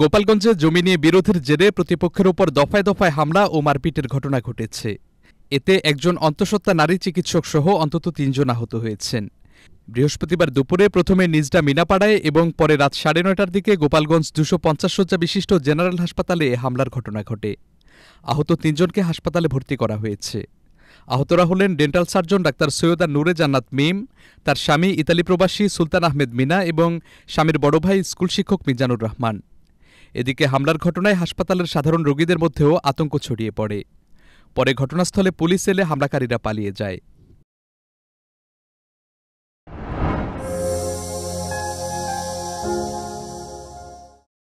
গোপালগঞ্জে জমি নিয়ে বিরোধের জেরে প্রতিপক্ষের ওপর দফায় দফায় হামলা ও মারপিটের ঘটনা ঘটেছে এতে একজন অন্তঃসত্ত্বা নারী চিকিৎসক সহ অন্তত তিনজন আহত হয়েছেন বৃহস্পতিবার দুপুরে প্রথমে নিজডা মিনাপাড়ায় এবং পরে রাত সাড়ে নয়টার দিকে গোপালগঞ্জ দুশো পঞ্চাশ শয্যা বিশিষ্ট জেনারেল হাসপাতালে হামলার ঘটনা ঘটে আহত তিনজনকে হাসপাতালে ভর্তি করা হয়েছে আহতরা হলেন dental surgeon doctor Syeda Nure Jannat Mim তার স্বামী ইতালি প্রবাসী সুলতান আহমেদ মিনা এবং স্বামীর বড় ভাই স্কুল শিক্ষক মিজানুর রহমান এদিকে হামলার ঘটনায় হাসপাতালের সাধারণ রোগীদের মধ্যেও আতঙ্ক ছড়িয়ে পড়ে পরে ঘটনাস্থলে পুলিশ এলে হামলাকারীরা পালিয়ে যায়